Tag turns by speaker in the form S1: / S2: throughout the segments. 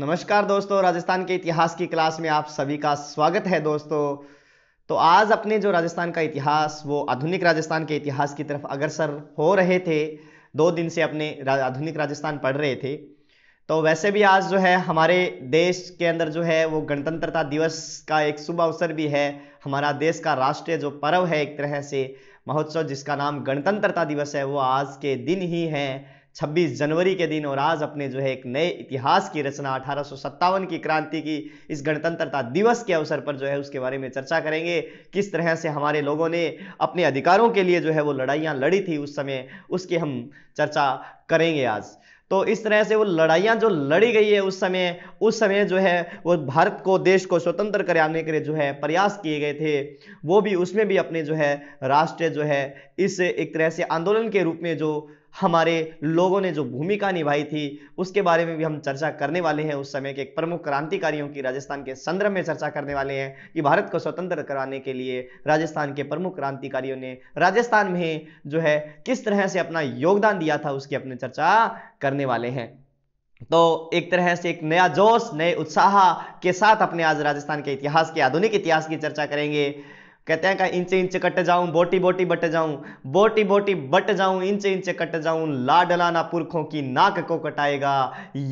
S1: नमस्कार दोस्तों राजस्थान के इतिहास की क्लास में आप सभी का स्वागत है दोस्तों तो आज अपने जो राजस्थान का इतिहास वो आधुनिक राजस्थान के इतिहास की तरफ अग्रसर हो रहे थे दो दिन से अपने आधुनिक राजस्थान पढ़ रहे थे तो वैसे भी आज जो है हमारे देश के अंदर जो है वो गणतंत्रता दिवस का एक शुभ अवसर भी है हमारा देश का राष्ट्रीय जो पर्व है एक तरह से महोत्सव जिसका नाम गणतंत्रता दिवस है वो आज के दिन ही है 26 जनवरी के दिन और आज अपने जो है एक नए इतिहास की रचना अठारह की क्रांति की इस गणतंत्रता दिवस के अवसर पर जो है उसके बारे में चर्चा करेंगे किस तरह से हमारे लोगों ने अपने अधिकारों के लिए जो है वो लड़ाइयाँ लड़ी थी उस समय उसकी हम चर्चा करेंगे आज तो इस तरह से वो लड़ाइयाँ जो लड़ी गई है उस समय उस समय जो है वो भारत को देश को स्वतंत्र कराने के लिए जो है प्रयास किए गए थे वो भी उसमें भी अपने जो है राष्ट्र जो है इस एक तरह से आंदोलन के रूप में जो हमारे लोगों ने जो भूमिका निभाई थी उसके बारे में भी हम चर्चा करने वाले हैं उस समय के एक प्रमुख क्रांतिकारियों की राजस्थान के संदर्भ में चर्चा करने वाले हैं कि भारत को स्वतंत्र कराने के लिए राजस्थान के प्रमुख क्रांतिकारियों ने राजस्थान में जो है किस तरह से अपना योगदान दिया था उसकी अपने चर्चा करने वाले हैं तो एक तरह से एक नया जोश नए उत्साह के साथ अपने आज राजस्थान के इतिहास के आधुनिक इतिहास की चर्चा करेंगे कहते हैं का इंचे इंच कट जाऊं बोटी बोटी बट जाऊं बोटी बोटी बट जाऊं इंच इंचे कट जाऊं लाडला ना पुरखों की नाक को कटाएगा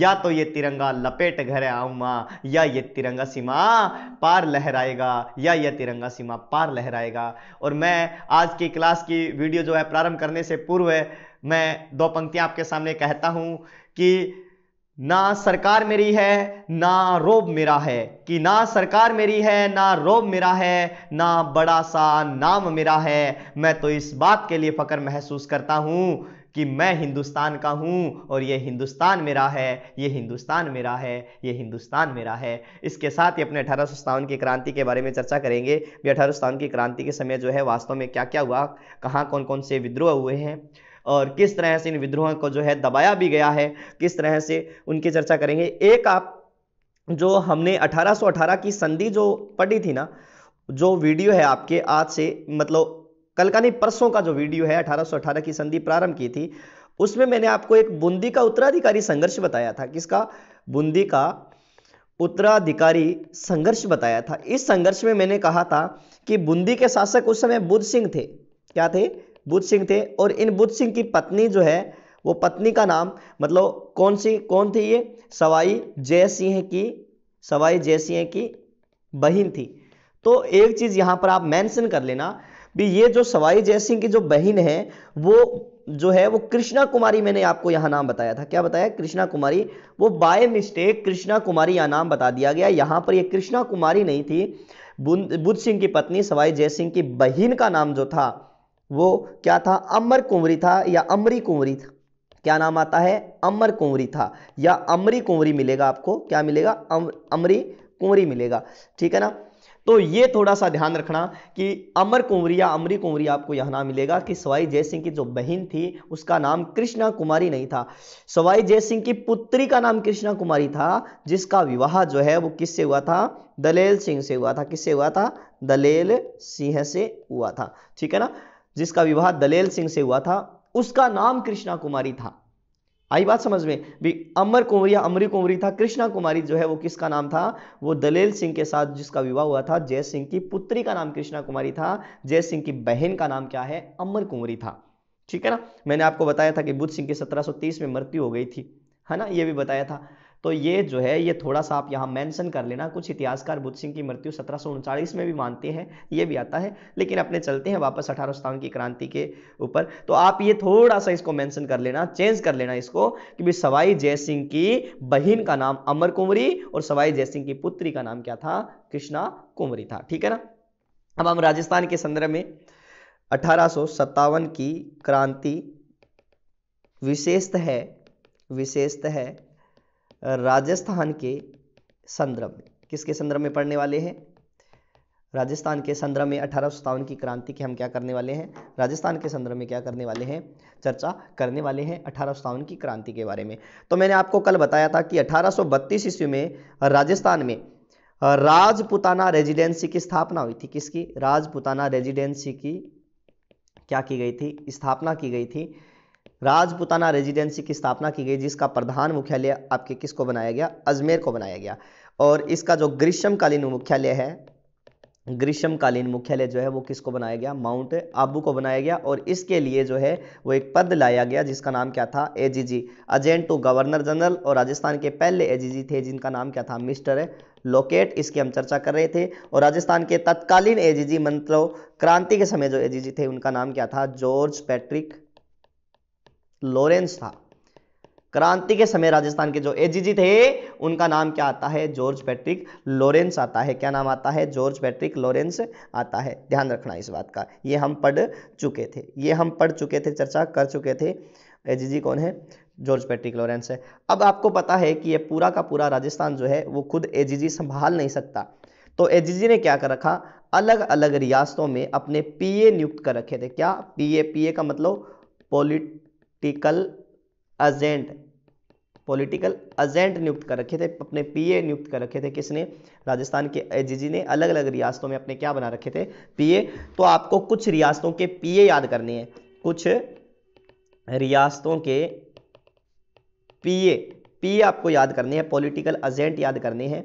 S1: या तो ये तिरंगा लपेट घर आऊंगा या ये तिरंगा सीमा पार लहराएगा या यह तिरंगा सीमा पार लहराएगा और मैं आज की क्लास की वीडियो जो है प्रारंभ करने से पूर्व मैं दो पंक्तियां आपके सामने कहता हूं कि ना सरकार मेरी है ना रोब मेरा है कि ना सरकार मेरी है ना रोब मेरा है ना बड़ा सा नाम मेरा है मैं तो इस बात के लिए फ़कर महसूस करता हूँ कि मैं हिंदुस्तान का हूँ और ये हिंदुस्तान मेरा है ये हिंदुस्तान मेरा है ये हिंदुस्तान मेरा है इसके साथ ही अपने अठारह सौ की क्रांति के बारे में चर्चा करेंगे भी अठारह की क्रांति के समय जो है वास्तव में क्या क्या हुआ कहाँ कौन कौन से विद्रोह हुए हैं और किस तरह से इन विद्रोह को जो है दबाया भी गया है किस तरह से उनकी चर्चा करेंगे एक आप जो हमने 1818 की संधि जो पढ़ी थी ना जो वीडियो है आपके आज से मतलब कल का नहीं परसों का जो वीडियो है 1818 की संधि प्रारंभ की थी उसमें मैंने आपको एक बूंदी का उत्तराधिकारी संघर्ष बताया था किसका बूंदी का उत्तराधिकारी संघर्ष बताया था इस संघर्ष में मैंने कहा था कि बूंदी के शासक उस समय बुद्ध सिंह थे क्या थे बुद्ध सिंह थे और इन बुद्ध सिंह की पत्नी जो है वो पत्नी का नाम मतलब कौन सी कौन थी ये सवाई जय सिंह की सवाई जय सिंह की बहन थी तो एक चीज यहां पर आप मेंशन कर लेना भी ये जो सवाई जय सिंह की जो बहन है वो जो है वो कृष्णा कुमारी मैंने आपको यहां नाम बताया था क्या बताया कृष्णा कुमारी वो बाय मिस्टेक कृष्णा कुमारी यहां नाम बता दिया गया यहां पर ये कृष्णा कुमारी नहीं थी बुद्ध सिंह की पत्नी सवाई जय सिंह की बहन का नाम जो था वो क्या था अमर कुंवरी था या अमरी कुंवरी था क्या नाम आता है अमर कुंवरी था या अमरी कुंवरी मिलेगा आपको क्या मिलेगा अम, अमरी कुंवरी मिलेगा ठीक है ना तो ये थोड़ा सा ध्यान रखना कि अमर कुंवरी या अमरी कुंवरी आपको यह नाम मिलेगा कि सवाई जय सिंह की जो बहन थी उसका नाम कृष्णा कुमारी नहीं था सवाई जय सिंह की पुत्री का नाम कृष्णा कुमारी था जिसका विवाह जो है वो किससे हुआ था दलेल सिंह से हुआ था किससे हुआ था दलेल सिंह से हुआ था ठीक है ना जिसका विवाह दलेल सिंह से हुआ था उसका नाम कृष्णा कुमारी था आई बात समझ में भी अमर कुंवरी या अमरी कुंवरी था कृष्णा कुमारी जो है वो किसका नाम था वो दलेल सिंह के साथ जिसका विवाह हुआ था जय सिंह की पुत्री का नाम कृष्णा कुमारी था जय सिंह की बहन का नाम क्या है अमर कुंवरी था ठीक है ना मैंने आपको बताया था कि बुद्ध सिंह की 1730 में मृत्यु हो गई थी है ना ये भी बताया था तो ये जो है ये थोड़ा सा आप यहाँ मेंशन कर लेना कुछ इतिहासकार बुद्ध सिंह की मृत्यु सत्रह में भी मानते हैं ये भी आता है लेकिन अपने चलते हैं वापस अठारह की क्रांति के ऊपर तो आप ये थोड़ा सा इसको मैंशन कर लेना चेंज कर लेना इसको कि भाई सवाई जय सिंह की बहन का नाम अमर कुंवरी और सवाई जय सिंह की पुत्री का नाम क्या था कृष्णा कुंवरी था ठीक है ना अब हम राजस्थान के संदर्भ में अठारह की क्रांति विशेषत है विशेषत है राजस्थान के संदर्भ में किसके संदर्भ में पढ़ने वाले हैं राजस्थान के संदर्भ में अठारह की क्रांति के हम क्या करने वाले हैं राजस्थान के संदर्भ में क्या करने वाले हैं चर्चा करने वाले हैं अठारह की क्रांति के बारे में तो मैंने आपको कल बताया था कि अठारह ईस्वी में राजस्थान में राजपुताना रेजिडेंसी की स्थापना हुई थी किसकी राजपुताना रेजिडेंसी की क्या की गई थी स्थापना की गई थी राजपुताना रेजिडेंसी की स्थापना की गई जिसका प्रधान मुख्यालय आपके किसको बनाया गया अजमेर को बनाया गया और इसका जो ग्रीष्मकालीन मुख्यालय है ग्रीष्मकालीन मुख्यालय जो है वो किसको बनाया गया माउंट आबू को बनाया गया और इसके लिए जो है वो एक पद लाया गया जिसका नाम क्या था AGG agent to governor general और राजस्थान के पहले एजीजी थे जिनका नाम क्या था मिस्टर लोकेट इसकी हम चर्चा कर रहे थे और राजस्थान के तत्कालीन एजीजी मतलब क्रांति के समय जो एजीजी थे उनका नाम क्या था जॉर्ज पैट्रिक लॉरेंस था क्रांति के समय राजस्थान के जो एजीजी थे उनका नाम क्या आता है जॉर्ज पैट्रिक लॉरेंस आता है क्या नाम आता है जॉर्ज पैट्रिक लॉरेंस आता है ध्यान रखना इस बात का ये हम पढ़ चुके थे ये हम पढ़ चुके थे चर्चा कर चुके थे एजीजी कौन है जॉर्ज पैट्रिक लॉरेंस है अब आपको पता है कि ये पूरा का पूरा राजस्थान जो है वो खुद एजीजी संभाल नहीं सकता तो एजीजी ने क्या कर रखा अलग अलग रियासतों में अपने पीए नियुक्त कर रखे थे क्या पीए पीए का मतलब polit political agent political agent नियुक्त कर रखे थे अपने पीए नियुक्त कर रखे थे किसने राजस्थान के एजीजी ने अलग अलग रियासतों में अपने क्या बना रखे थे पीए तो आपको कुछ रियासतों के पीए याद करने हैं कुछ रियासतों के पीए पीए आपको याद करने हैं पॉलिटिकल एजेंट याद करने हैं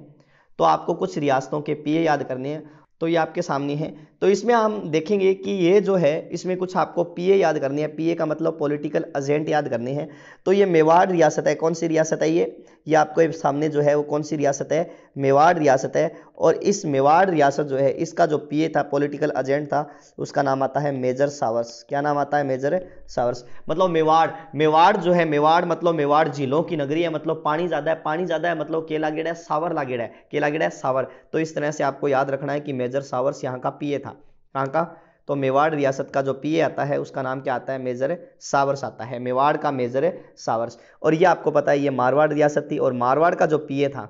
S1: तो आपको कुछ रियासतों के पीए याद करने हैं तो ये आपके सामने है तो इसमें हम देखेंगे कि ये जो है इसमें कुछ आपको पीए याद करनी है पीए का मतलब पॉलिटिकल एजेंट याद करनी है तो ये मेवाड़ रियासत है कौन सी रियासत है ये ये आपको सामने जो है वो कौन सी रियासत है मेवाड़ रियासत है और इस मेवाड़ रियासत जो है इसका जो पीए था पॉलिटिकल एजेंट था उसका नाम आता है मेजर सावर्स क्या नाम आता है मेजर सावर्स मतलब मेवाड़ मेवाड़ जो है मेवाड़ मतलब मेवाड़ जिलों की नगरी है मतलब पानी ज़्यादा है पानी ज़्यादा है मतलब केला गेड़ा है सावर लागेड़ा है केला गेड़ा है सावर तो इस तरह से आपको याद रखना है कि मेजर सावर्स यहाँ का पीए था कहाँ का तो मेवाड़ रियासत का जो पीए आता है उसका नाम क्या आता है मेजर सावर्स आता है मेवाड़ का मेजर सावर्स और ये आपको पता है ये मारवाड़ रियासत थी और मारवाड़ का जो पीए था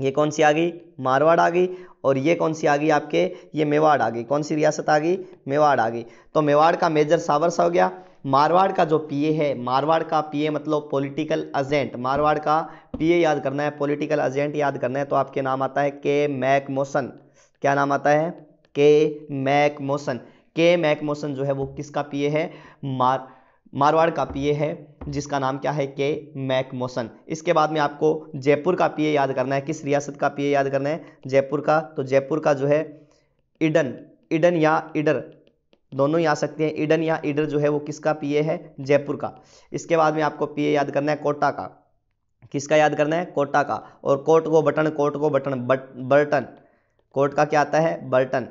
S1: ये कौन सी आ गई मारवाड़ आ गई और ये कौन सी आ गई आपके ये मेवाड़ आ गई कौन सी रियासत आ गई मेवाड़ आ गई तो मेवाड़ का मेजर सावर्स हो गया मारवाड़ का जो पीए है मारवाड़ का पीए मतलब पॉलिटिकल एजेंट मारवाड़ का पीए याद करना है पॉलिटिकल एजेंट याद करना है तो आपके नाम आता है के मैक मोसन क्या नाम आता है के मैक के मैक जो है वो किसका पीए है मार मारवाड़ का पीए है जिसका नाम क्या है के मैक मोसन इसके बाद में आपको जयपुर का पीए याद करना है किस रियासत का पीए याद करना है जयपुर का तो जयपुर का जो है इडन इडन या इडर दोनों ही आ सकते हैं इडन या इडर जो है वो किसका पीए है जयपुर का इसके बाद में आपको पीए याद करना है कोटा का किसका याद करना है कोटा का और कोट को बटन कोट को बटन बट बर्टन कोट का क्या आता है बर्टन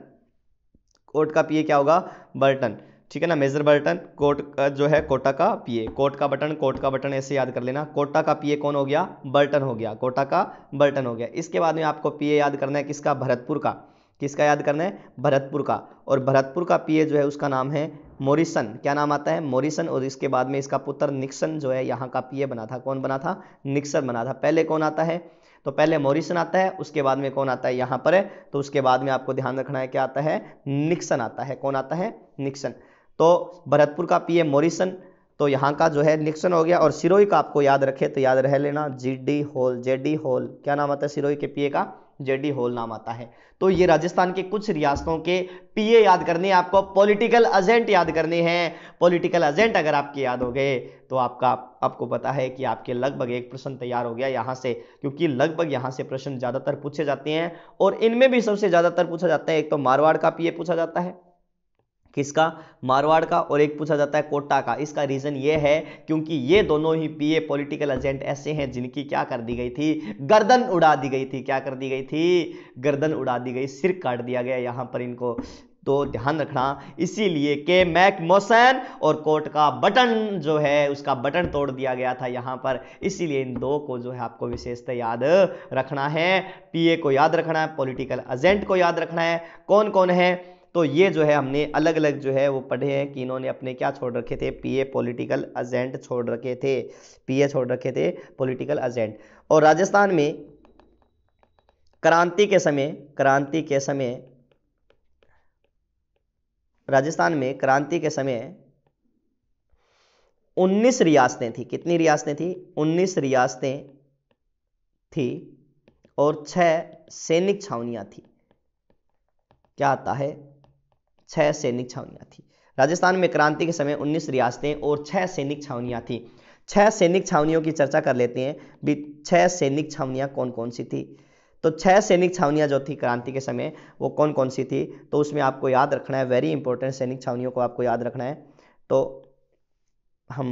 S1: कोट का पीए क्या होगा बर्टन ठीक है ना मेजर बर्टन कोट का जो है कोटा का पीए कोट का बटन कोट का बटन ऐसे याद कर लेना कोटा का पीए कौन हो गया बर्टन हो गया कोटा का बर्टन हो गया इसके बाद में आपको पीए याद करना है किसका भरतपुर का किसका याद करना है भरतपुर का और भरतपुर का पीए जो है उसका नाम है मोरिसन क्या नाम आता है मोरिसन और इसके बाद में इसका पुत्र निक्सन जो है यहाँ का पीए बना था कौन बना था निक्सन बना था पहले कौन आता है तो पहले मोरिसन आता है उसके बाद में कौन आता है यहां पर है तो उसके बाद में आपको ध्यान रखना है क्या आता है निक्सन आता है कौन आता है निक्सन तो भरतपुर का पीएम मोरिसन तो यहां का जो है निक्सन हो गया और सिरोई का आपको याद रखे तो याद रह लेना G D Hall J D Hall क्या नाम आता है सिरोई के पीए का जेडी होल नाम आता है तो ये राजस्थान के कुछ रियासतों के पीए याद करने आपको पॉलिटिकल एजेंट याद करने हैं पॉलिटिकल एजेंट अगर आपके याद हो गए तो आपका आपको पता है कि आपके लगभग एक प्रश्न तैयार हो गया यहाँ से क्योंकि लगभग यहाँ से प्रश्न ज़्यादातर पूछे जाते हैं और इनमें भी सबसे ज़्यादातर पूछा जाता है एक तो मारवाड़ का पीए पूछा जाता है किसका मारवाड़ का और एक पूछा जाता है कोटा का इसका रीज़न ये है क्योंकि ये दोनों ही पीए पॉलिटिकल एजेंट ऐसे हैं जिनकी क्या कर दी गई थी गर्दन उड़ा दी गई थी क्या कर दी गई थी गर्दन उड़ा दी गई सिर काट दिया गया यहाँ पर इनको तो ध्यान रखना इसीलिए के मैक मोसन और कोर्ट का बटन जो है उसका बटन तोड़ दिया गया था यहाँ पर इसीलिए इन दो को जो है आपको विशेषता याद रखना है पीए को याद रखना है पॉलिटिकल एजेंट को याद रखना है कौन कौन है तो ये जो है हमने अलग अलग जो है वो पढ़े हैं कि इन्होंने अपने क्या छोड़ रखे थे पीए पॉलिटिकल एजेंट छोड़ रखे थे पीए छोड़ रखे थे पॉलिटिकल एजेंट और राजस्थान में क्रांति के समय क्रांति के समय राजस्थान में क्रांति के समय 19 रियासतें थी कितनी रियासतें थी 19 रियासतें थी और छह सैनिक छावनियां थी क्या आता है छः सैनिक छावनियाँ थी राजस्थान में क्रांति के समय 19 रियासतें और छः सैनिक छावनियाँ थी छः सैनिक छावनियों की चर्चा कर लेते हैं भी छः सैनिक छावनियाँ कौन कौन सी थी तो छः सैनिक छावनियाँ जो थी क्रांति के समय वो कौन कौन सी थी तो उसमें आपको याद रखना है वेरी इंपॉर्टेंट सैनिक छावनियों को आपको याद रखना है तो हम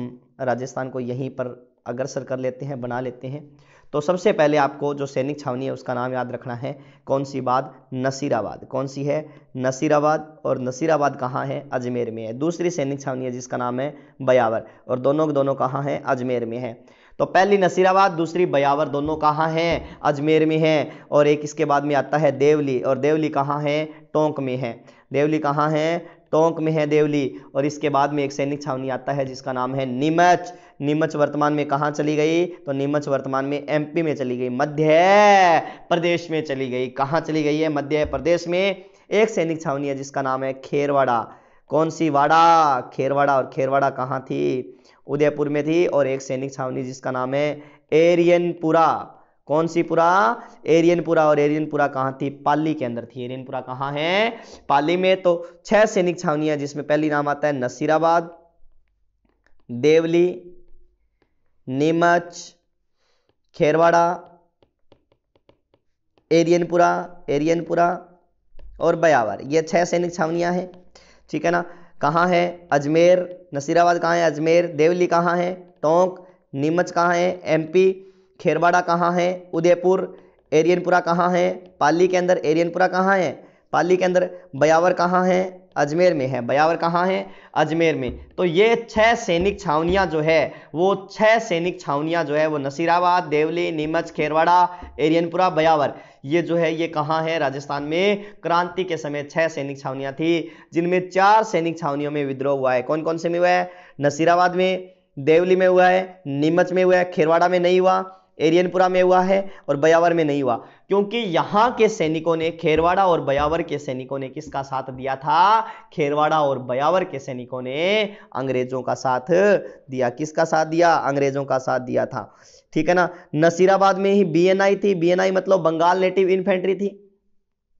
S1: राजस्थान को यहीं पर अग्रसर कर लेते हैं बना लेते हैं तो सबसे पहले आपको जो सैनिक छावनी है उसका नाम याद रखना है कौन सी बात नसीराबाद कौन सी है नसीराबाद और नसीराबाद कहाँ है अजमेर में है दूसरी सैनिक छावनी है जिसका नाम है बयावर और दोनों दोनों कहाँ हैं अजमेर में है तो पहली नसीराबाद दूसरी बयावर दोनों कहाँ हैं अजमेर में हैं और एक इसके बाद में आता है देवली और देवली कहाँ है टोंक में है देवली कहाँ है टोंक में है देवली और इसके बाद में एक सैनिक छावनी आता है जिसका नाम है नीमच नीमच वर्तमान में कहाँ चली गई तो नीमच वर्तमान में एमपी में चली गई मध्य प्रदेश में चली गई कहाँ चली गई है मध्य प्रदेश में एक सैनिक छावनी है जिसका नाम है खेरवाड़ा कौन सी वाड़ा खेरवाड़ा और खेरवाड़ा कहाँ थी उदयपुर में थी और एक सैनिक छावनी जिसका नाम है एरियनपुरा कौन सी पुरा एरियनपुरा और एरियनपुरा कहाँ थी पाली के अंदर थी एरियनपुरा कहाँ है पाली में तो छह सैनिक छावनियां जिसमें पहली नाम आता है नसीराबाद देवली नीमच खेरवाड़ा एरियनपुरा एरियनपुरा और बयावर ये छह सैनिक छावनियां हैं ठीक है ना कहाँ है अजमेर नसीराबाद कहाँ है अजमेर देवली कहाँ है टोंक नीमच कहाँ है एमपी खेरवाड़ा कहाँ है उदयपुर एरियनपुरा कहाँ है पाली के अंदर एरियनपुरा कहाँ है पाली के अंदर बयावर कहाँ है अजमेर में है बयावर कहाँ है अजमेर में तो ये छह सैनिक छावनियाँ जो है वो छह सैनिक छावनियाँ जो है वो नसीराबाद देवली नीमच खेरवाड़ा एरियनपुरा बयावर ये जो है ये कहाँ है राजस्थान में क्रांति के समय छह सैनिक छावनियाँ थी जिनमें चार सैनिक छावनियों में विद्रोह हुआ है कौन कौन से में हुआ है नसीराबाद में देवली में हुआ है नीमच में हुआ है खेरवाड़ा में नहीं हुआ एरियनपुरा में हुआ है और बयावर में नहीं हुआ क्योंकि यहाँ के सैनिकों ने खेरवाड़ा और बयावर के सैनिकों ने किसका साथ दिया था खेरवाड़ा और बयावर के सैनिकों ने अंग्रेजों का साथ दिया किसका साथ दिया अंग्रेजों का साथ दिया था ठीक है ना नसीराबाद में ही बीएनआई थी बीएनआई मतलब बंगाल नेटिव इन्फेंट्री थी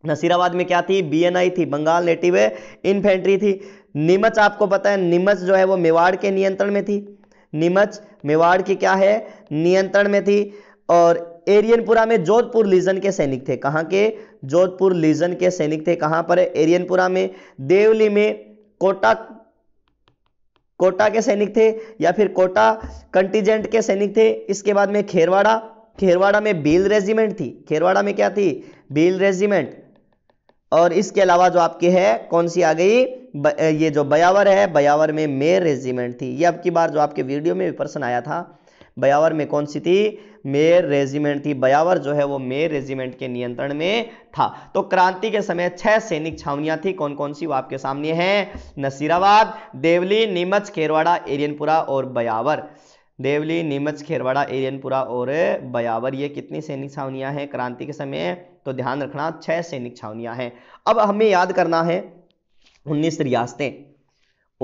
S1: नसीराबाद में क्या थी बीएनआई थी बंगाल नेटिव इन्फेंट्री थी नीमच आपको पता है नीमच जो है वो मेवाड़ के नियंत्रण में थी नीमच मेवाड़ की क्या है नियंत्रण में थी और एरियनपुरा में जोधपुर लीजन के सैनिक थे कहाँ के जोधपुर लीजन के सैनिक थे कहाँ पर एरियनपुरा में देवली में कोटा कोटा के सैनिक थे या फिर कोटा कंटीजेंट के सैनिक थे इसके बाद में खेरवाड़ा खेरवाड़ा में भील रेजिमेंट थी खेरवाड़ा में क्या थी भील रेजिमेंट और इसके अलावा जो आपकी है कौन सी आ गई ये जो बयावर है बयावर में मेर रेजिमेंट थी ये अब की बार जो आपके वीडियो में भी प्रश्न आया था बयावर में कौन सी थी मेर रेजिमेंट थी बयावर जो है वो मेर रेजिमेंट के नियंत्रण में था तो क्रांति के समय छह सैनिक छावनियां थी कौन कौन सी वो आपके सामने हैं नसीराबाद देवली नीमच खेरवाड़ा एरियनपुरा और बयावर देवली नीमच खेरवाड़ा एरियनपुरा और बयावर ये कितनी सैनिक छावनियां हैं क्रांति के समय तो ध्यान रखना छह सैनिक छावनियां हैं अब हमें याद करना है उन्नीस रियासतें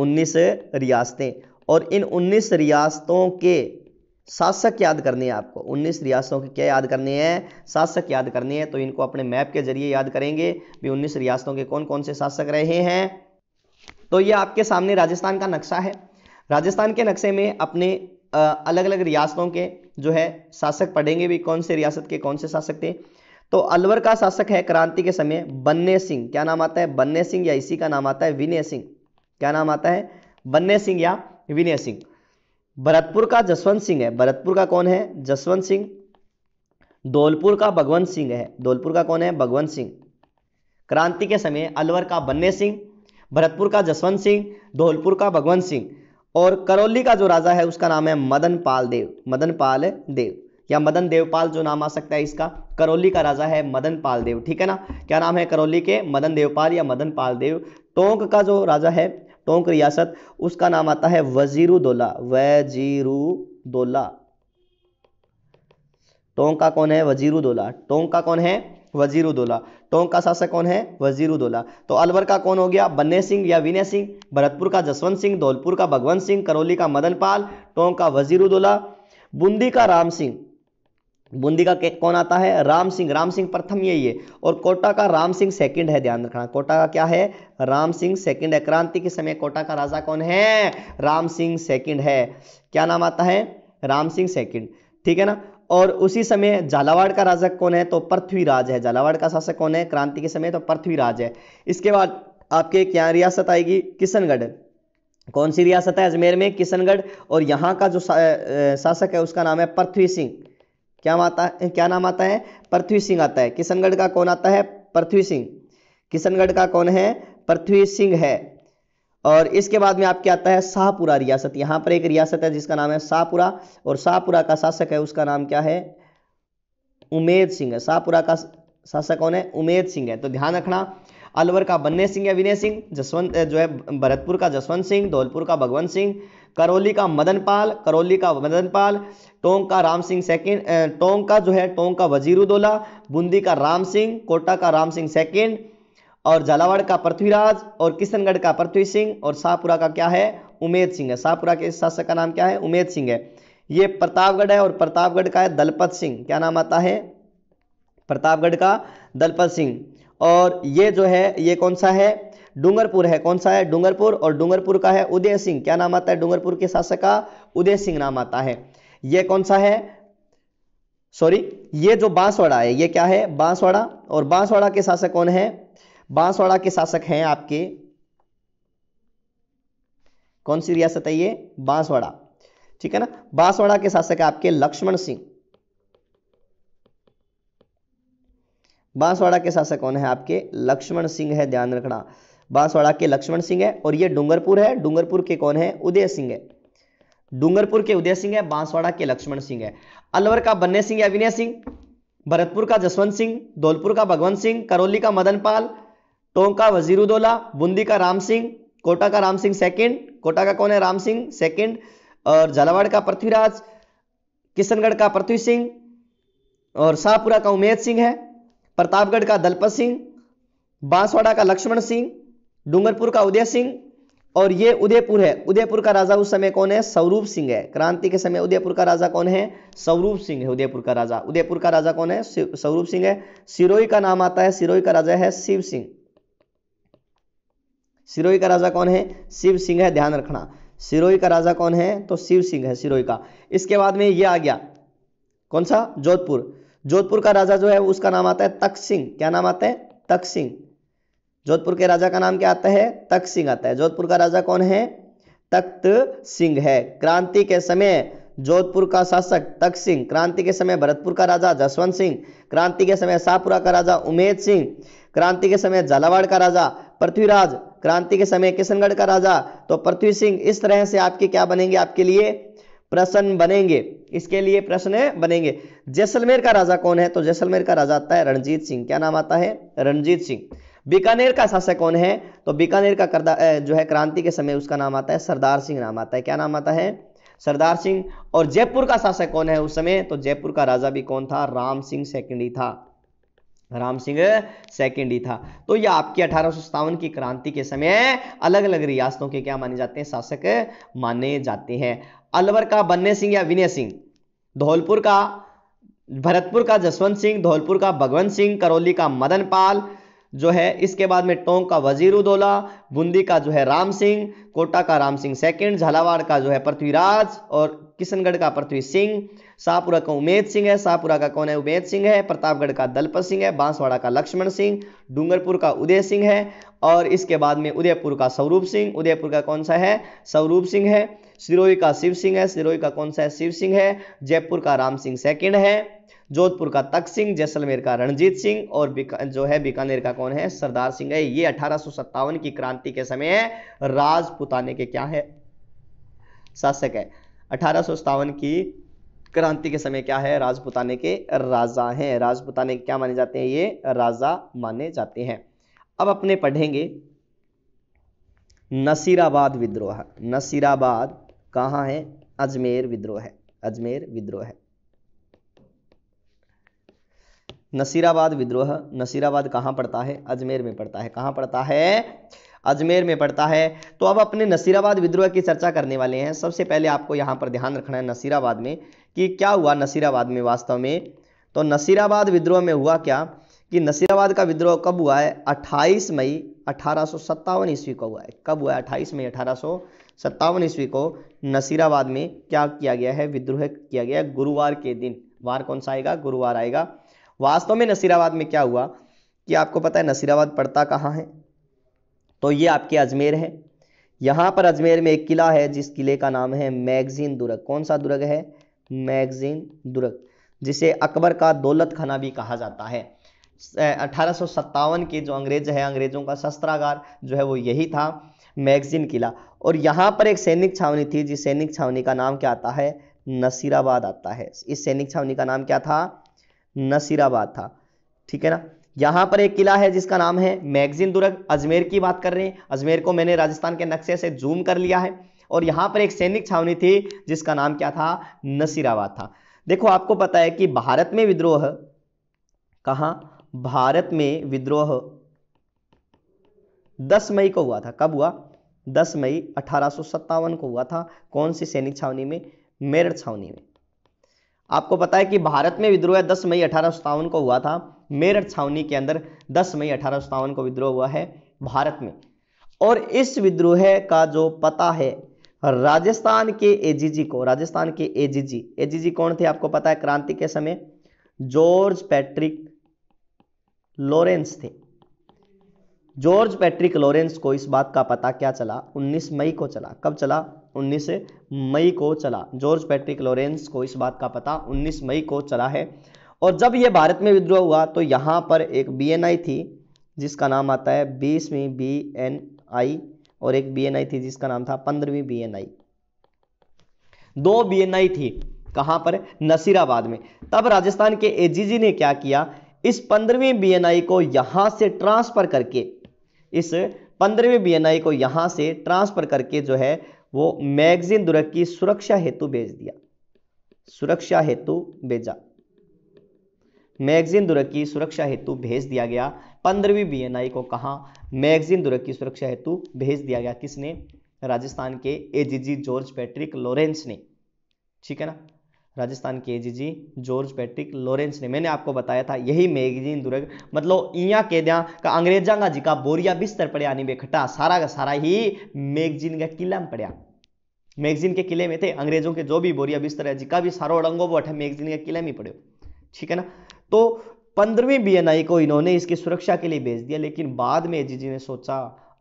S1: उन्नीस रियासतें और इन उन्नीस रियासतों के शासक याद करने हैं आपको उन्नीस रियासतों के क्या याद करने हैं शासक याद करने हैं तो इनको अपने मैप के जरिए याद करेंगे भी उन्नीस रियासतों के कौन कौन से शासक रहे हैं तो ये आपके सामने राजस्थान का नक्शा है राजस्थान के नक्शे में अपने अलग अलग रियासतों के जो है शासक पढ़ेंगे भी कौन से रियासत के कौन से शासक थे तो अलवर का शासक है क्रांति के समय बन्ने सिंह क्या नाम आता है बन्ने सिंह या इसी का नाम आता है विनय सिंह क्या नाम आता है बन्ने सिंह या विनय सिंह भरतपुर का जसवंत सिंह है भरतपुर का कौन है जसवंत सिंह धौलपुर का भगवंत सिंह है धौलपुर का कौन है भगवंत सिंह क्रांति के समय अलवर का बन्ने सिंह भरतपुर का जसवंत सिंह धौलपुर का भगवंत सिंह और करौली का जो राजा है उसका नाम है मदन पाल देव मदन पाल देव या मदन देवपाल जो नाम आ सकता है इसका करौली का राजा है मदन पाल देव ठीक है ना क्या नाम है करौली के मदन देवपाल या मदन पाल देव टोंक का जो राजा है टोंक रियासत उसका नाम आता है वजीरुदोला वजीरुदोला टोंक का कौन है वजीरुदोला टोंक का कौन है वजीरुदोला टोंक का शासक कौन है वजीरुदोला तो अलवर का कौन हो गया बन्ने सिंह या विनय सिंह भरतपुर का जसवंत सिंह धौलपुर का भगवंत सिंह करौली का मदन पाल टोंक का वजीरुदोला बूंदी का राम सिंह बूंदी का कौन आता है राम सिंह राम सिंह प्रथम यही है और कोटा का राम सिंह सेकंड है ध्यान रखना कोटा का क्या है राम सिंह सेकंड है क्रांति के समय कोटा का राजा कौन है राम सिंह सेकंड है क्या नाम आता है राम सिंह सेकंड ठीक है ना और उसी समय झालावाड़ का राजा कौन है तो पृथ्वीराज है झालावाड़ का शासक कौन है क्रांति के समय तो पृथ्वीराज है इसके बाद आपके क्या रियासत आएगी किशनगढ़ कौन सी रियासत है अजमेर में किशनगढ़ और यहाँ का जो शासक है उसका नाम है पृथ्वी सिंह क्या आता है क्या नाम आता है पृथ्वी सिंह आता है किशनगढ़ का कौन आता है पृथ्वी सिंह किशनगढ़ का कौन है पृथ्वी सिंह है और इसके बाद में आपके आता है शाहपुरा रियासत यहाँ पर एक रियासत है जिसका नाम है शाहपुरा और शाहपुरा का शासक है उसका नाम क्या है उमेद सिंह है शाहपुरा का शासक कौन है उमेद सिंह है तो ध्यान रखना अलवर का बन्ने सिंह है विनय सिंह जसवंत जो है भरतपुर का जसवंत सिंह धौलपुर का भगवंत सिंह करौली का मदन पाल करौली का मदन पाल टोंक का राम सिंह सेकेंड टोंक का जो है टोंक का वजीरुद्दौला बूंदी का राम सिंह कोटा का राम सिंह सेकेंड और झालावाड़ का पृथ्वीराज और किशनगढ़ का पृथ्वी सिंह और शाहपुरा का क्या है उमेद सिंह है शाहपुरा के शासक का नाम क्या है उमेद सिंह है ये प्रतापगढ़ है और प्रतापगढ़ का है दलपत सिंह क्या नाम आता है प्रतापगढ़ का दलपत सिंह और ये जो है ये कौन सा है डूंगरपुर है कौन सा है डूंगरपुर और डूंगरपुर का है उदय सिंह क्या नाम आता है डूंगरपुर के शासक का उदय सिंह नाम आता है ये कौन सा है सॉरी ये जो बांसवाड़ा है ये क्या है बांसवाड़ा और बांसवाड़ा के शासक कौन है बांसवाड़ा के शासक हैं आपके कौन सी रियासत है ये बांसवाड़ा ठीक है ना बांसवाड़ा के शासक है आपके लक्ष्मण सिंह बांसवाड़ा के शासक कौन है आपके लक्ष्मण सिंह है ध्यान रखना बांसवाड़ा के लक्ष्मण सिंह है और ये डूंगरपुर है डूंगरपुर के कौन है उदय सिंह है डूंगरपुर के उदय सिंह है बांसवाड़ा के लक्ष्मण सिंह है अलवर का बन्ने सिंह अभिनय सिंह भरतपुर का जसवंत सिंह धौलपुर का भगवंत सिंह करौली का मदन पाल टोंक का वजीरुद्दौला बूंदी का राम सिंह कोटा का राम सिंह सेकंड कोटा का कौन है राम सिंह सेकंड और झालावाड़ का पृथ्वीराज किशनगढ़ का पृथ्वी सिंह और शाहपुरा का उमेद सिंह है प्रतापगढ़ का दलपत सिंह बांसवाड़ा का लक्ष्मण सिंह डूंगरपुर का उदय सिंह और ये उदयपुर है उदयपुर का राजा उस समय कौन है सौरूप सिंह है क्रांति के समय उदयपुर का राजा कौन है सौरूप सिंह है उदयपुर का राजा उदयपुर का राजा कौन है सौरूप सिंह है सिरोही का नाम आता है सिरोही का राजा है शिव सिंह सिरोही का राजा कौन है शिव सिंह है ध्यान रखना सिरोही का राजा कौन है तो शिव सिंह है सिरोही का इसके बाद में ये आ गया कौन सा जोधपुर जोधपुर का राजा जो है उसका नाम आता है तक सिंह क्या नाम आता है तक सिंह जोधपुर के राजा का नाम क्या आता है तख्त सिंह आता है जोधपुर का राजा कौन है तख्त सिंह है क्रांति के समय जोधपुर का शासक तख्त सिंह क्रांति के समय भरतपुर का राजा जसवंत सिंह क्रांति के समय शाहपुरा का राजा उमेद सिंह क्रांति के समय झालावाड़ का राजा पृथ्वीराज क्रांति के समय किशनगढ़ का राजा तो पृथ्वी सिंह इस तरह से आपके क्या बनेंगे आपके लिए प्रश्न बनेंगे इसके लिए प्रश्न बनेंगे जैसलमेर का राजा कौन है तो जैसलमेर का राजा आता है रणजीत सिंह क्या नाम आता है रणजीत सिंह बीकानेर का शासक कौन है तो बीकानेर का करदा जो है क्रांति के समय उसका नाम आता है सरदार सिंह नाम आता है क्या नाम आता है सरदार सिंह और जयपुर का शासक कौन है उस समय तो जयपुर का राजा भी कौन था राम सिंह सेकंडी था राम सिंह सेकेंड ही था तो ये आपकी अठारह की क्रांति के समय अलग अलग रियासतों के क्या माने जाते हैं शासक माने जाते हैं अलवर का बन्ने सिंह या विनय सिंह धौलपुर का भरतपुर का जसवंत सिंह धौलपुर का भगवंत सिंह करौली का मदन पाल जो है इसके बाद में टोंक का वजीरुद्दौला बूंदी का जो है राम सिंह कोटा का राम सिंह सेकंड झालावाड़ का जो है पृथ्वीराज और किशनगढ़ का पृथ्वी सिंह शाहपुरा का उमेद सिंह है शाहपुरा का कौन है उमेद सिंह है प्रतापगढ़ का दलपत सिंह है बांसवाड़ा का लक्ष्मण सिंह डूंगरपुर का उदय सिंह है और इसके बाद में उदयपुर का स्वरूप सिंह उदयपुर का कौन सा है स्वरूप सिंह है सिरोही का शिव सिंह है सिरोही का कौन सा है शिव सिंह है जयपुर का राम सिंह सेकेंड है जोधपुर का तक सिंह जैसलमेर का रणजीत सिंह और जो है बीकानेर का कौन है सरदार सिंह है ये अठारह की क्रांति के समय राजपुताने के क्या है शासक है अठारह की क्रांति के समय क्या है राजपुताने के राजा हैं राजपुताने क्या माने जाते हैं ये राजा माने जाते हैं अब अपने पढ़ेंगे नसीराबाद विद्रोह नसीराबाद कहाँ है अजमेर विद्रोह है अजमेर विद्रोह है नसीराबाद विद्रोह नसीराबाद कहाँ पड़ता है अजमेर में पड़ता है कहाँ पड़ता है अजमेर में पड़ता है तो अब अपने नसीराबाद विद्रोह की चर्चा करने वाले हैं सबसे पहले आपको यहाँ पर ध्यान रखना है नसीराबाद में कि क्या हुआ नसीराबाद में वास्तव में तो नसीराबाद विद्रोह में हुआ क्या कि नसीराबाद का विद्रोह कब हुआ है 28 मई अठारह ईस्वी को हुआ है कब हुआ है 28 मई अठारह ईस्वी को नसीराबाद में क्या किया गया है विद्रोह किया गया गुरुवार के दिन वार कौन सा आएगा गुरुवार आएगा वास्तव में नसीराबाद में क्या हुआ कि आपको पता है नसीराबाद पड़ता कहाँ है तो ये आपके अजमेर है यहाँ पर अजमेर में एक किला है जिस किले का नाम है मैगजीन दुर्ग कौन सा दुर्ग है मैगजीन दुर्ग जिसे अकबर का दौलत खाना भी कहा जाता है अठारह के जो अंग्रेज है अंग्रेजों का शस्त्रागार जो है वो यही था मैगजीन किला और यहाँ पर एक सैनिक छावनी थी जिस सैनिक छावनी का नाम क्या आता है नसीराबाद आता है इस सैनिक छावनी का नाम क्या था नसीराबाद था ठीक है ना यहाँ पर एक किला है जिसका नाम है मैगजीन दुर्ग अजमेर की बात कर रहे हैं अजमेर को मैंने राजस्थान के नक्शे से जूम कर लिया है और यहाँ पर एक सैनिक छावनी थी जिसका नाम क्या था नसीराबाद था देखो आपको पता है कि भारत में विद्रोह कहा भारत में विद्रोह 10 मई को हुआ था कब हुआ 10 मई अठारह को हुआ था कौन सी सैनिक छावनी में मेरठ छावनी में आपको पता है कि भारत में विद्रोह 10 मई अठारह को हुआ था मेरठ छावनी के अंदर 10 मई अठारह को विद्रोह हुआ है भारत में और इस विद्रोह का जो पता है राजस्थान के एजीजी को राजस्थान के एजीजी एजीजी कौन थे आपको पता है क्रांति के समय जॉर्ज पैट्रिक लॉरेंस थे जॉर्ज पैट्रिक लॉरेंस को इस बात का पता क्या चला 19 मई को चला कब चला 19 मई को चला जॉर्ज पैट्रिक लॉरेंस को इस बात का पता 19 मई को चला है और जब ये भारत में विद्रोह हुआ तो यहाँ पर एक बीएनआई थी जिसका नाम आता है बीसवीं बी एन आई और एक बीएनआई थी जिसका नाम था पंद्रहवीं बीएनआई दो बीएनआई थी कहाँ पर नसीराबाद में तब राजस्थान के एजीजी ने क्या किया इस पंद्रहवीं बीएनआई को यहाँ से ट्रांसफर करके इस पंद्रहवें बी को यहाँ से ट्रांसफर करके जो है वो मैगजीन दुर्ग की सुरक्षा हेतु भेज दिया सुरक्षा हेतु भेजा मैगजीन दुर्ग की सुरक्षा हेतु भेज दिया गया पंद्रहवीं बीएनआई को कहा मैगजीन दुर्ग की सुरक्षा हेतु भेज दिया गया किसने राजस्थान के एजीजी जॉर्ज पैट्रिक लॉरेंस ने ठीक है ना राजस्थान के G G George Patrick Lawrence ने मैंने आपको बताया था यही मैगजीन दुर्ग मतलब इया कह दिया का अंग्रेजा का जिका बोरिया बिस्तर पड़िया नहीं बेखटा सारा का सारा ही मैगजीन का किला में पड़िया मैगजीन के किले में थे अंग्रेजों के जो भी बोरिया बिस्तर है जिका भी सारो अड़ंगो वो अठे मैगजीन के किले में पड़े ठीक है ना तो पंद्रहवीं बी को इन्होंने इसकी सुरक्षा के लिए भेज दिया लेकिन बाद में जी जी ने सोचा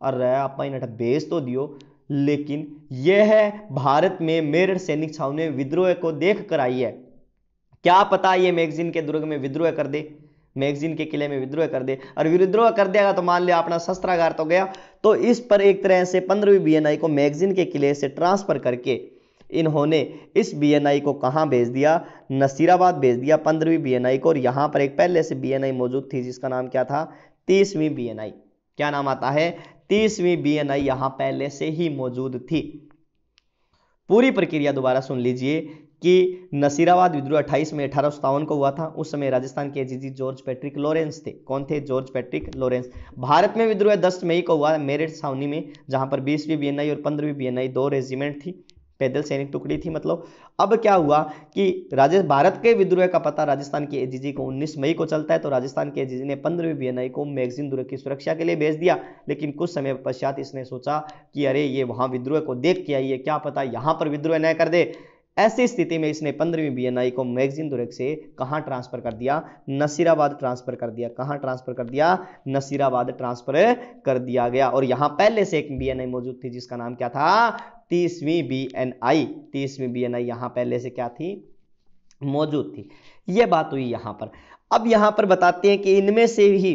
S1: अरे आप इन्हें भेज तो दियो लेकिन यह है भारत में मेरठ सैनिक छाव ने विद्रोह को देख कर आई है क्या पता ये मैगजीन के दुर्ग में विद्रोह कर दे मैगजीन के किले में विद्रोह कर दे और विद्रोह कर देगा तो मान लिया अपना शस्त्रागार तो गया तो इस पर एक तरह से पंद्रहवीं बी को मैगजीन के किले से ट्रांसफर करके इन्होंने इस बीएनआई को कहाँ भेज दिया नसीराबाद भेज दिया पंद्रहवीं बीएनआई को और यहाँ पर एक पहले से बीएनआई मौजूद थी जिसका नाम क्या था तीसवीं बीएनआई क्या नाम आता है तीसवीं बी एन आई यहां पहले से ही मौजूद थी पूरी प्रक्रिया दोबारा सुन लीजिए कि नसीराबाद विद्रोह 28 में अठारह को हुआ था उस समय राजस्थान के एजीजी जॉर्ज पैट्रिक लॉरेंस थे कौन थे जॉर्ज पैट्रिक लॉरेंस भारत में विद्रोह 10 मई को हुआ मेरठ सावनी में जहां पर 20वीं बीएनआई और 15वीं बीएनआई दो रेजिमेंट थी पैदल सैनिक टुकड़ी थी मतलब अब क्या हुआ कि राजेश भारत के विद्रोह का पता राजस्थान की एजीजी को 19 मई को चलता है तो राजस्थान के एजीजी ने 15 बीएनआई को मैगजीन दुर्ग की सुरक्षा के लिए भेज दिया लेकिन कुछ समय पश्चात इसने सोचा कि अरे ये वहाँ विद्रोह को देख के आई है क्या पता यहाँ पर विद्रोह न कर दे ऐसी स्थिति में इसने पंद्रहवीं बीएनआई को मैगजीन दुर्ग से कहाँ ट्रांसफर कर दिया नसीराबाद ट्रांसफर कर दिया कहाँ ट्रांसफर कर दिया नसीराबाद ट्रांसफर कर दिया गया और यहाँ पहले से एक बीएनआई मौजूद थी जिसका नाम क्या था तीसवीं बी एन आई तीसवीं बी एन आई यहाँ पहले से क्या थी मौजूद थी ये बात हुई यहाँ पर अब यहाँ पर बताते हैं कि इनमें से ही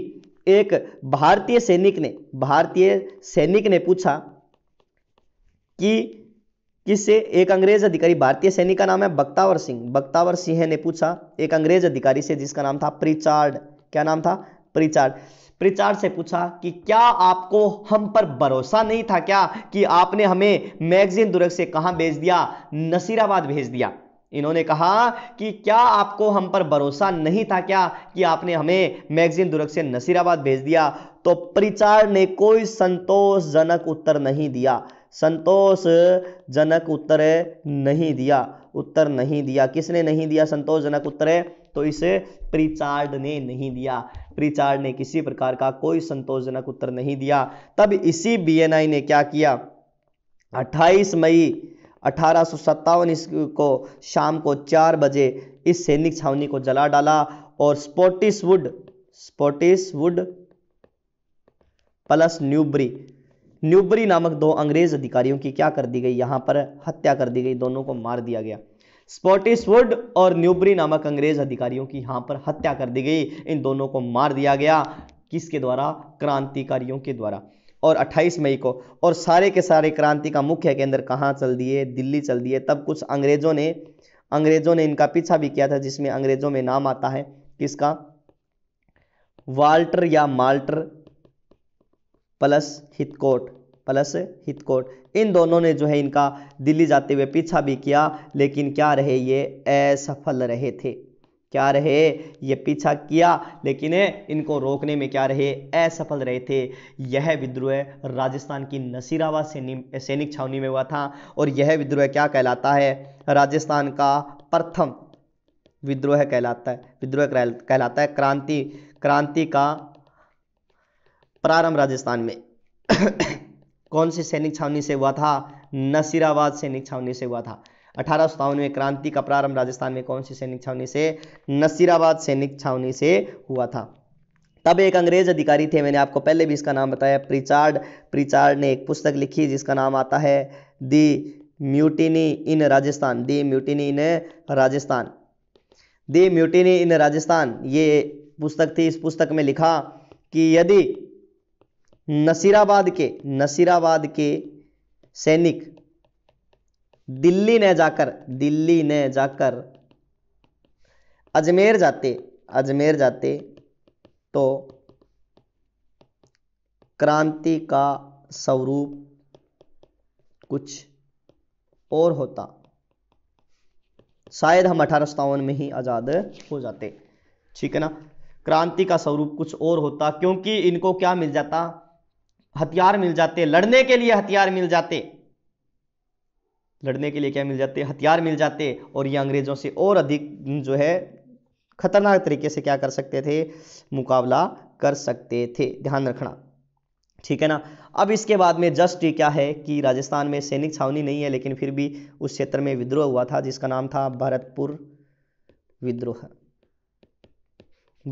S1: एक भारतीय सैनिक ने भारतीय सैनिक ने पूछा कि किससे एक अंग्रेज अधिकारी भारतीय सैनिक का नाम है बक्तावर सिंह बक्तावर सिंह ने पूछा एक अंग्रेज अधिकारी से जिसका नाम था प्रिचार्ड क्या नाम था प्रिचार्ड प्रिचार से पूछा कि क्या आपको हम पर भरोसा नहीं था क्या कि आपने हमें मैगजीन दुर्ग से कहां भेज दिया नसीराबाद भेज दिया इन्होंने कहा कि क्या आपको हम पर भरोसा नहीं था क्या कि आपने हमें मैगजीन दुर्ग से नसीराबाद भेज दिया तो परिचार ने कोई संतोषजनक उत्तर नहीं दिया संतोषजनक उत्तर नहीं दिया उत्तर नहीं दिया किसने नहीं दिया संतोषजनक उत्तर है तो इसे प्रिचार्ड ने नहीं दिया प्रीचार्ड ने किसी प्रकार का कोई संतोषजनक उत्तर नहीं दिया तब इसी बीएनआई ने क्या किया 28 मई अठारह को शाम को चार बजे इस सैनिक छावनी को जला डाला और स्पोटिसवुड स्पोटिसवुड प्लस न्यूब्री न्यूब्री नामक दो अंग्रेज अधिकारियों की क्या कर दी गई यहां पर हत्या कर दी गई दोनों को मार दिया गया स्पॉटिसवुड और न्यूबरी नामक अंग्रेज अधिकारियों की यहां पर हत्या कर दी गई इन दोनों को मार दिया गया किसके द्वारा क्रांतिकारियों के द्वारा और 28 मई को और सारे के सारे क्रांति का मुख्य केंद्र कहाँ चल दिए दिल्ली चल दिए तब कुछ अंग्रेजों ने अंग्रेजों ने इनका पीछा भी किया था जिसमें अंग्रेजों में नाम आता है किसका वाल्टर या माल्टर प्लस हितकोट प्लस हितकोट इन दोनों ने जो है इनका दिल्ली जाते हुए पीछा भी किया लेकिन क्या रहे ये असफल रहे थे क्या रहे ये पीछा किया लेकिन इनको रोकने में क्या रहे असफल रहे थे यह विद्रोह राजस्थान की नसीराबाद सैनिक छावनी में हुआ था और यह विद्रोह क्या कहलाता है राजस्थान का प्रथम विद्रोह कहलाता है विद्रोह कहलाता है क्रांति क्रांति का प्रारंभ राजस्थान में कौन से सैनिक छावनी से हुआ था नसीराबाद सैनिक छावनी से हुआ था अठारह में क्रांति का प्रारंभ राजस्थान में कौन सी सैनिक छावनी से नसीराबाद सैनिक छावनी से हुआ था तब एक अंग्रेज अधिकारी थे मैंने आपको पहले भी इसका नाम बताया प्रिचार्ड प्रिचार्ड ने एक पुस्तक लिखी जिसका नाम आता है the mutiny in Rajasthan the mutiny in Rajasthan the mutiny in Rajasthan ये पुस्तक थी इस पुस्तक में लिखा कि यदि नसीराबाद के नसीराबाद के सैनिक दिल्ली ने जाकर दिल्ली ने जाकर अजमेर जाते अजमेर जाते तो क्रांति का स्वरूप कुछ और होता शायद हम अठारह में ही आज़ाद हो जाते ठीक है ना क्रांति का स्वरूप कुछ और होता क्योंकि इनको क्या मिल जाता हथियार मिल जाते लड़ने के लिए हथियार मिल जाते लड़ने के लिए क्या मिल जाते हथियार मिल जाते और ये अंग्रेजों से और अधिक जो है खतरनाक तरीके से क्या कर सकते थे मुकाबला कर सकते थे ध्यान रखना ठीक है ना अब इसके बाद में जस्ट ये क्या है कि राजस्थान में सैनिक छावनी नहीं है लेकिन फिर भी उस क्षेत्र में विद्रोह हुआ था जिसका नाम था भरतपुर विद्रोह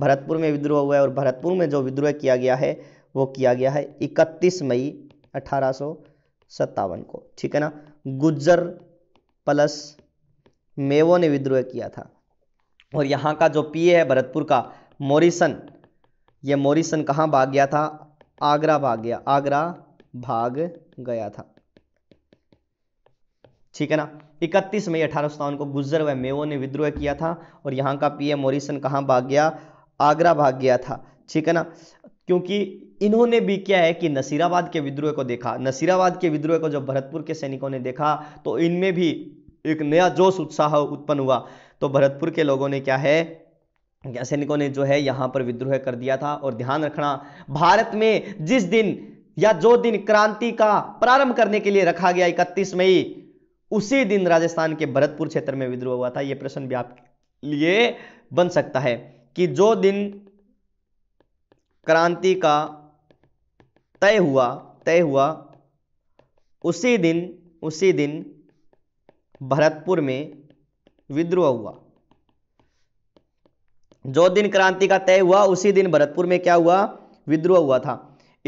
S1: भरतपुर में विद्रोह हुआ है और भरतपुर में जो विद्रोह किया गया है वो किया गया है इकतीस मई अठारह को ठीक है ना गुज्जर प्लस मेवो ने विद्रोह किया था और यहाँ का जो पीए है भरतपुर का मोरिसन ये मोरिसन कहाँ भाग गया था आगरा भाग गया आगरा भाग गया था ठीक है ना 31 मई अठारह को गुजर व मेवो ने विद्रोह किया था और यहाँ का पीए मोरिसन कहाँ भाग गया आगरा भाग गया था ठीक है ना क्योंकि इन्होंने भी क्या है कि नसीराबाद के विद्रोह को देखा नसीराबाद के विद्रोह को जब भरतपुर के सैनिकों ने देखा तो इनमें भी एक नया जोश उत्साह उत्पन्न हुआ तो भरतपुर के लोगों ने क्या है सैनिकों ने जो है यहां पर विद्रोह कर दिया था और ध्यान रखना भारत में जिस दिन या जो दिन क्रांति का प्रारंभ करने के लिए रखा गया 31 मई उसी दिन राजस्थान के भरतपुर क्षेत्र में विद्रोह हुआ था यह प्रश्न भी आपके लिए बन सकता है कि जो दिन क्रांति का तय हुआ तय हुआ उसी दिन उसी दिन भरतपुर में विद्रोह हुआ जो दिन क्रांति का तय हुआ उसी दिन भरतपुर में क्या हुआ विद्रोह हुआ था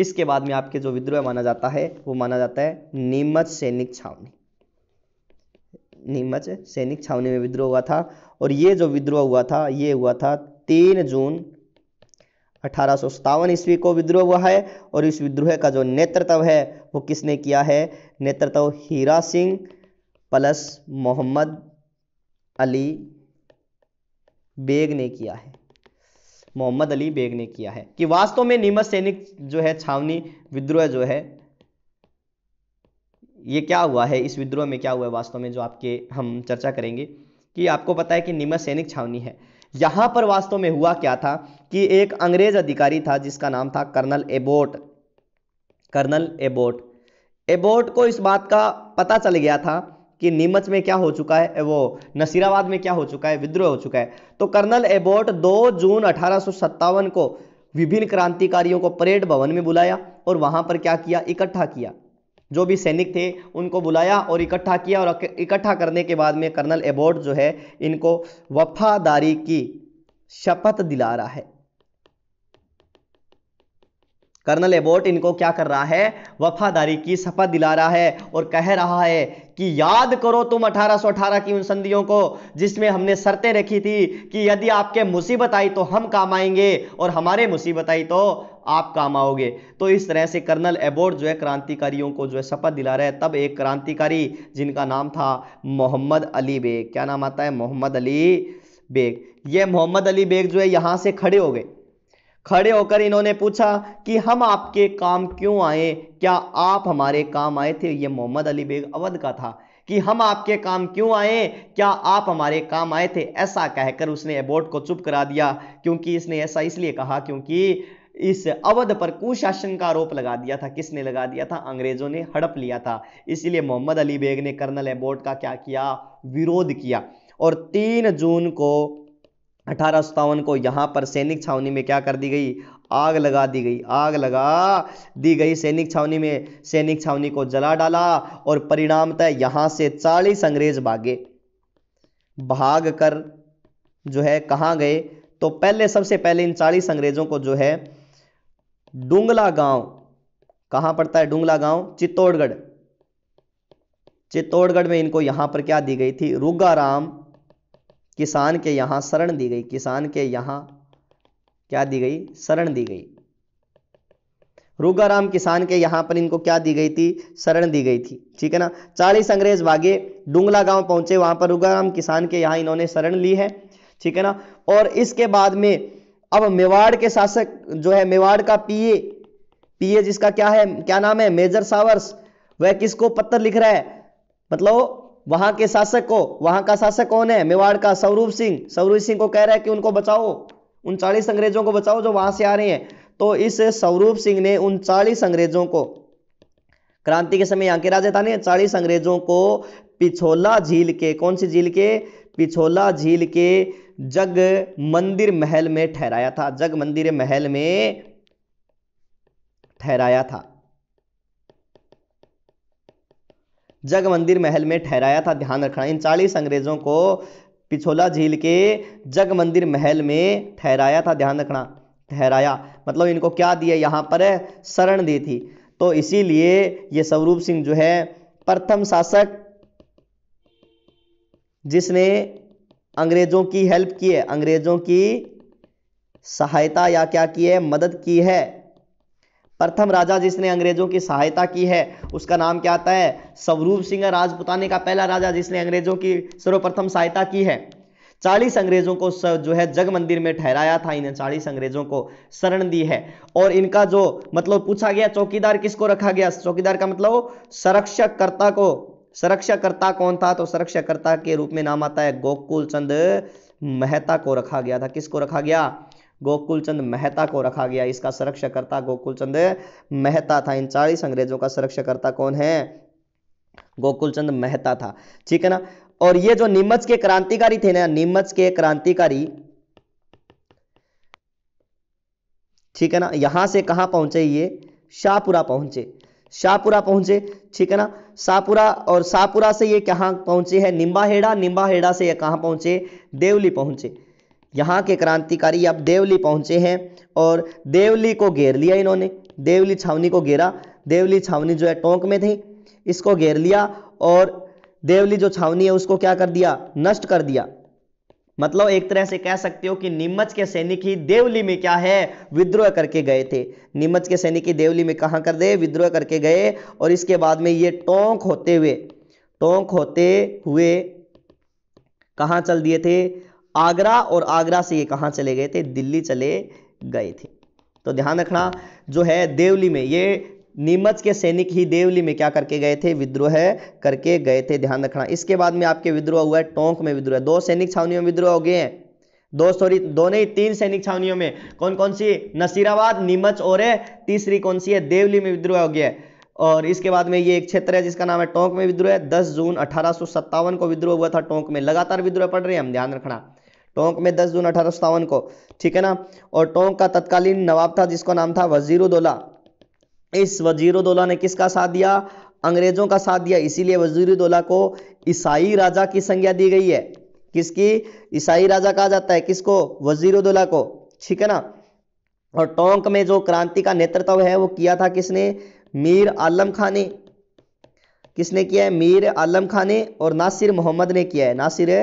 S1: इसके बाद में आपके जो विद्रोह माना जाता है वो माना जाता है नीमच सैनिक छावनी नीमच सैनिक छावनी में विद्रोह हुआ था और ये जो विद्रोह हुआ था ये हुआ था तीन जून अठारह ईस्वी को विद्रोह हुआ है और इस विद्रोह का जो नेतृत्व है वो किसने किया है नेतृत्व हीरा सिंह प्लस मोहम्मद अली बेग ने किया है मोहम्मद अली बेग ने किया है कि वास्तव में नीमत सैनिक जो है छावनी विद्रोह जो है ये क्या हुआ है इस विद्रोह में क्या हुआ है वास्तव में जो आपके हम चर्चा करेंगे कि आपको पता है कि नीमत सैनिक छावनी है यहाँ पर वास्तव में हुआ क्या था कि एक अंग्रेज अधिकारी था जिसका नाम था colonel Abbott colonel Abbott Abbott को इस बात का पता चल गया था कि नीमच में क्या हो चुका है वो नसीराबाद में क्या हो चुका है विद्रोह हो चुका है तो कर्नल एबोट 2 जून अठारह को विभिन्न क्रांतिकारियों को परेड भवन में बुलाया और वहां पर क्या किया इकट्ठा किया जो भी सैनिक थे उनको बुलाया और इकट्ठा किया और इकट्ठा करने के बाद में कर्नल एबोट जो है इनको वफादारी की शपथ दिला रहा है कर्नल एबोट इनको क्या कर रहा है वफादारी की शपथ दिला रहा है और कह रहा है कि याद करो तुम 1818 की उन संधियों को जिसमें हमने शर्तें रखी थी कि यदि आपके मुसीबत आई तो हम काम आएंगे और हमारे मुसीबत आई तो आप काम आओगे तो इस तरह से कर्नल एबोट जो है क्रांतिकारियों को जो है शपथ दिला रहा है तब एक क्रांतिकारी जिनका नाम था मोहम्मद अली बेग क्या नाम आता है मोहम्मद अली बेग ये मोहम्मद अली बेग जो है यहाँ से खड़े हो गए खड़े होकर इन्होंने पूछा कि हम आपके काम क्यों आए क्या आप हमारे काम आए थे ये मोहम्मद अली बेग अवध का था कि हम आपके काम क्यों आए क्या आप हमारे काम आए थे ऐसा कहकर उसने एबोट को चुप करा दिया क्योंकि इसने ऐसा इसलिए कहा क्योंकि इस अवध पर कुशासन का आरोप लगा दिया था किसने लगा दिया था अंग्रेजों ने हड़प लिया था इसीलिए मोहम्मद अली बेग ने कर्नल एबोट का क्या किया विरोध किया और तीन जून को अठारह को यहाँ पर सैनिक छावनी में क्या कर दी गई आग लगा दी गई आग लगा दी गई सैनिक छावनी में सैनिक छावनी को जला डाला और परिणामतः यहाँ से चालीस अंग्रेज भागे भाग कर जो है कहाँ गए तो पहले सबसे पहले इन चालीस अंग्रेजों को जो है डुंगला गांव कहाँ पड़ता है डुंगला गांव चित्तौड़गढ़ चित्तौड़गढ़ में इनको यहाँ पर क्या दी गई थी रुगाराम किसान के यहाँ शरण दी गई किसान के यहाँ क्या दी गई शरण दी गई रुगाराम किसान के यहाँ पर इनको क्या दी गई थी शरण दी गई थी ठीक है ना चालीस अंग्रेज भागे डुंगला गांव पहुंचे वहां पर रुगाराम किसान के यहाँ इन्होंने शरण ली है ठीक है ना और इसके बाद में अब मेवाड़ के शासक जो है मेवाड़ का पीए पीए जिसका क्या है क्या नाम है मेजर सावर्स वह किसको पत्र लिख रहा है मतलब वहां के शासक को वहां का शासक कौन है मेवाड़ का सौरूप सिंह सौरूप सिंह को कह रहा है कि उनको बचाओ उन चालीस अंग्रेजों को बचाओ जो वहां से आ रहे हैं तो इस सौरूप सिंह ने उन चालीस अंग्रेजों को क्रांति के समय यहाँ के राजधानी ने चालीस अंग्रेजों को पिछोला झील के कौन सी झील के पिछोला झील के जग मंदिर महल में ठहराया था जग मंदिर महल में ठहराया था जग मंदिर महल में ठहराया था ध्यान रखना इन चालीस अंग्रेजों को पिछोला झील के जग मंदिर महल में ठहराया था ध्यान रखना ठहराया मतलब इनको क्या दिया यहाँ पर शरण दी थी तो इसीलिए ये स्वरूप सिंह जो है प्रथम शासक जिसने अंग्रेजों की हेल्प की है अंग्रेजों की सहायता या क्या की है मदद की है प्रथम राजा जिसने अंग्रेजों की सहायता की है उसका नाम क्या आता है स्वरूप सिंह राजपुताने का पहला राजा जिसने अंग्रेजों की सर्वप्रथम सहायता की है चालीस अंग्रेजों को जो है जग मंदिर में ठहराया था इन्हें चालीस अंग्रेजों को शरण दी है और इनका जो मतलब पूछा गया चौकीदार किसको रखा गया चौकीदार का मतलब कर्ता को संरक्षकर्ता कौन था तो संरक्षकर्ता के रूप में नाम आता है गोकुल चंद मेहता को रखा गया था किसको रखा गया गोकुल चंद मेहता को रखा गया इसका संरक्षकर्ता गोकुल चंद मेहता था इन चालीस अंग्रेजों का संरक्षकर्ता कौन है गोकुल चंद मेहता था ठीक है ना और ये जो नीमच के क्रांतिकारी थे ना नीमच के क्रांतिकारी ठीक है ना यहां से कहां पहुंचे ये शाहपुरा पहुंचे शाहपुरा पहुंचे ठीक है ना शाहपुरा और शाहपुरा से ये कहां पहुंचे है निम्बाहेड़ा निम्बाहेड़ा से ये कहां पहुंचे देवली पहुंचे यहाँ के क्रांतिकारी अब देवली पहुँचे हैं और देवली को घेर लिया इन्होंने देवली छावनी को घेरा देवली छावनी जो है टोंक में थी इसको घेर लिया और देवली जो छावनी है उसको क्या कर दिया नष्ट कर दिया मतलब एक तरह से कह सकते हो कि नीमच के सैनिक ही देवली में क्या है विद्रोह करके गए थे नीमच के सैनिक ही देवली में कहाँ कर दे विद्रोह करके गए और इसके बाद में ये टोंक होते हुए टोंक होते हुए कहाँ चल दिए थे आगरा और आगरा से ये कहाँ चले गए थे दिल्ली चले गए थे तो ध्यान रखना जो है देवली में ये नीमच के सैनिक ही देवली में क्या करके गए थे विद्रोह करके गए थे ध्यान रखना इसके बाद में आपके विद्रोह हुआ है टोंक में विद्रोह दो सैनिक छावनियों में विद्रोह हो गए हैं दो सॉरी दो नहीं तीन सैनिक छावनियों में कौन कौन सी नसीराबाद नीमच और है तीसरी कौन सी है देवली में विद्रोह हो गया है और इसके बाद में ये एक क्षेत्र है जिसका नाम है टोंक में विद्रोह है दस जून अठारह को विद्रोह हुआ था टोंक में लगातार विद्रोह पड़ रहे हैं हम ध्यान रखना टोंक में दस जून अठारह को ठीक है ना और टोंक का तत्कालीन नवाब था जिसका नाम था वजीरुद्दौला इस वजीरुद्दौला ने किसका साथ दिया अंग्रेजों का साथ दिया इसीलिए वजीरुद्दौला को ईसाई राजा की संज्ञा दी गई है किसकी ईसाई राजा कहा जाता है किसको वजीरुद्दौला को ठीक है ना और टोंक में जो क्रांति का नेतृत्व है वो किया था किसने मीर आलम खान ने किसने किया है मीर आलम खान ने और नासिर मोहम्मद ने किया है नासिर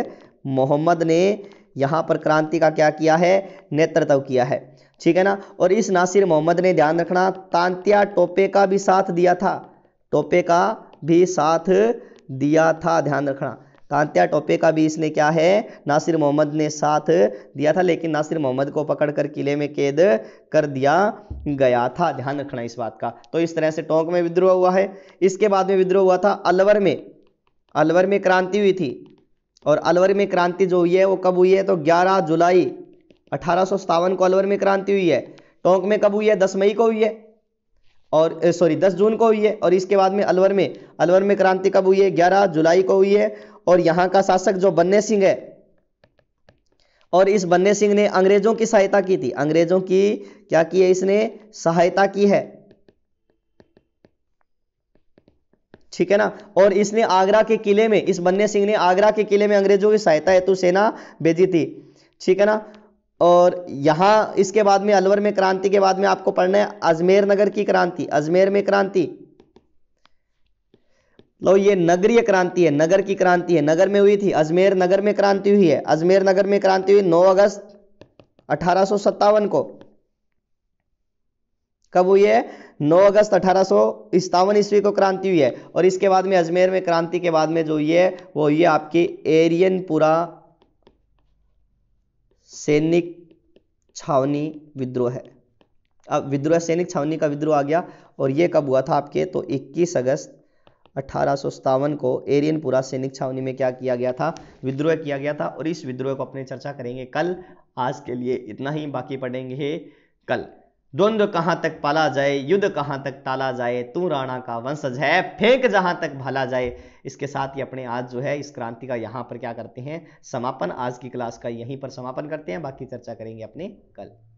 S1: मोहम्मद ने यहाँ पर क्रांति का क्या किया है नेतृत्व किया है ठीक है ना और इस नासिर मोहम्मद ने ध्यान रखना तांत्या टोपे का भी साथ दिया था टोपे का भी साथ दिया था ध्यान रखना तांत्या टोपे का भी इसने क्या है नासिर मोहम्मद ने साथ दिया था लेकिन नासिर मोहम्मद को पकड़कर किले में कैद कर दिया गया था ध्यान रखना इस बात का तो इस तरह से टोंक में विद्रोह हुआ है इसके बाद में विद्रोह हुआ था अलवर में अलवर में क्रांति हुई थी और अलवर में क्रांति जो हुई है वो कब हुई है तो 11 जुलाई अठारह को अलवर में क्रांति हुई है टोंक में कब हुई है 10 मई को हुई है और सॉरी 10 जून को हुई है और इसके बाद में अलवर में अलवर में क्रांति कब हुई है 11 जुलाई को हुई है और यहाँ का शासक जो बन्ने सिंह है और इस बन्ने सिंह ने अंग्रेजों की सहायता की थी अंग्रेजों की क्या की है इसने सहायता की है ठीक है ना और इसने आगरा के किले में इस बन्ने सिंह ने आगरा के किले में अंग्रेजों की सहायता हेतु सेना भेजी थी ठीक है ना और यहाँ इसके बाद में अलवर में क्रांति के बाद में आपको पढ़ना है अजमेर नगर की क्रांति अजमेर में क्रांति लो ये नगरीय क्रांति है नगर की क्रांति है नगर में हुई थी अजमेर नगर में क्रांति हुई है अजमेर नगर में क्रांति हुई 9 अगस्त अठारह को कब हुई है 9 अगस्त अठारह ईस्वी को क्रांति हुई है और इसके बाद में अजमेर में क्रांति के बाद में जो हुई है वो हुई है आपकी एरियनपुरा सैनिक छावनी विद्रोह है अब विद्रोह सैनिक छावनी का विद्रोह आ गया और ये कब हुआ था आपके तो 21 अगस्त अठारह को एरियनपुरा सैनिक छावनी में क्या किया गया था विद्रोह किया गया था और इस विद्रोह को अपने चर्चा करेंगे कल आज के लिए इतना ही बाकी पढ़ेंगे कल द्वंद्व कहाँ तक पाला जाए युद्ध कहाँ तक टाला जाए तू राणा का वंशज है फेंक जहाँ तक भला जाए इसके साथ ही अपने आज जो है इस क्रांति का यहाँ पर क्या करते हैं समापन आज की क्लास का यहीं पर समापन करते हैं बाकी चर्चा करेंगे अपने कल